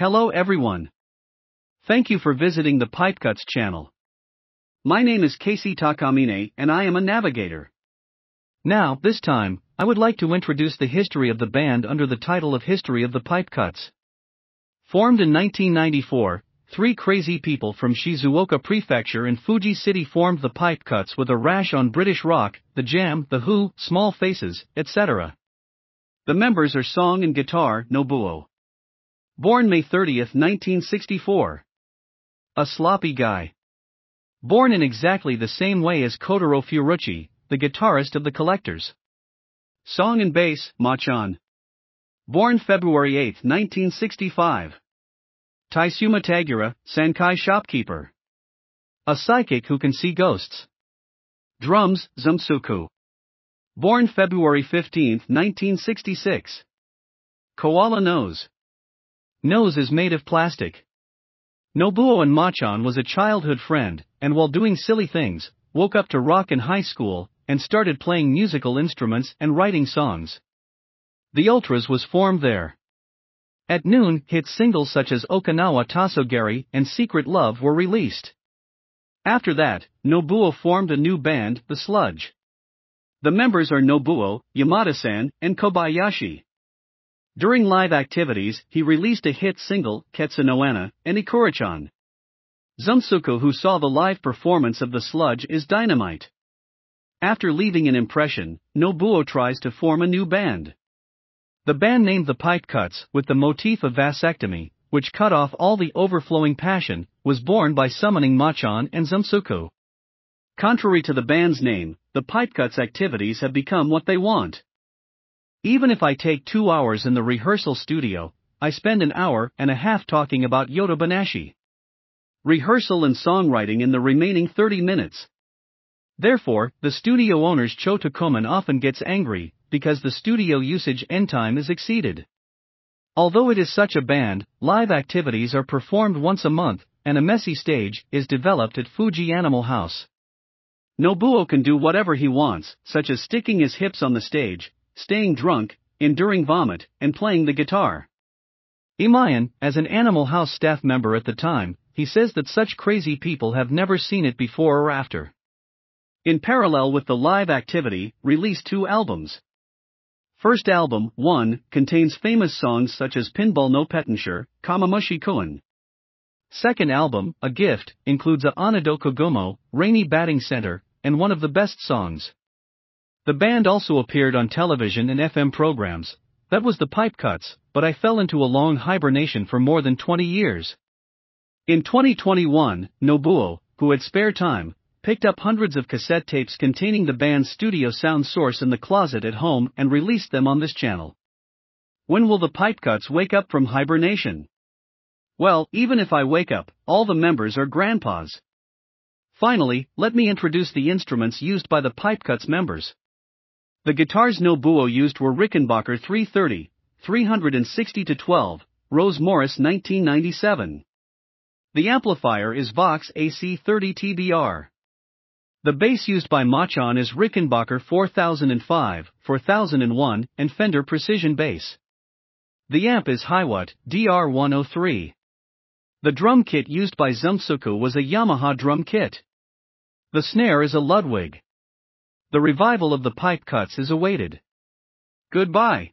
Hello everyone. Thank you for visiting the Pipecuts channel. My name is Casey Takamine and I am a navigator. Now, this time, I would like to introduce the history of the band under the title of History of the Pipecuts. Formed in 1994, three crazy people from Shizuoka Prefecture and Fuji City formed the Pipecuts with a rash on British rock, The Jam, The Who, Small Faces, etc. The members are song and guitar Nobuo. Born May 30, 1964. A sloppy guy. Born in exactly the same way as Kotaro Furuchi, the guitarist of the Collectors. Song and bass, Machan. Born February 8, 1965. Taisuma Tagura, Sankai shopkeeper. A psychic who can see ghosts. Drums, Zumsuku. Born February 15, 1966. Koala Nose nose is made of plastic. Nobuo and Machan was a childhood friend, and while doing silly things, woke up to rock in high school, and started playing musical instruments and writing songs. The Ultras was formed there. At noon, hit singles such as Okinawa Tasogari and Secret Love were released. After that, Nobuo formed a new band, The Sludge. The members are Nobuo, Yamada-san, and Kobayashi. During live activities, he released a hit single, Ketsunoana, and Ikorichan. Zumsuko, who saw the live performance of The Sludge, is dynamite. After leaving an impression, Nobuo tries to form a new band. The band named The Pipe Cuts, with the motif of vasectomy, which cut off all the overflowing passion, was born by summoning Machan and Zumsuko. Contrary to the band's name, the Pipe Cuts activities have become what they want. Even if I take two hours in the rehearsal studio, I spend an hour and a half talking about Yoda Banashi. Rehearsal and songwriting in the remaining 30 minutes. Therefore, the studio owner's Cho Tokoman often gets angry because the studio usage end time is exceeded. Although it is such a band, live activities are performed once a month, and a messy stage is developed at Fuji Animal House. Nobuo can do whatever he wants, such as sticking his hips on the stage, staying drunk, enduring vomit, and playing the guitar. Imayan, as an Animal House staff member at the time, he says that such crazy people have never seen it before or after. In parallel with the live activity, released two albums. First album, 1, contains famous songs such as Pinball No Pettenshire, Kamamushi Koen. Second album, A Gift, includes a Anado Kogomo, Rainy Batting Center, and one of the best songs, the band also appeared on television and FM programs. That was the pipe cuts, but I fell into a long hibernation for more than 20 years. In 2021, Nobuo, who had spare time, picked up hundreds of cassette tapes containing the band's studio sound source in the closet at home and released them on this channel. When will the pipe cuts wake up from hibernation? Well, even if I wake up, all the members are grandpas. Finally, let me introduce the instruments used by the Pipecuts members. The guitars Nobuo used were Rickenbacker 330, 360 12, Rose Morris 1997. The amplifier is Vox AC30 TBR. The bass used by Machon is Rickenbacker 4005, 4001, and Fender Precision Bass. The amp is Hiwatt DR103. The drum kit used by Zumsuku was a Yamaha drum kit. The snare is a Ludwig the revival of the pipe cuts is awaited. Goodbye.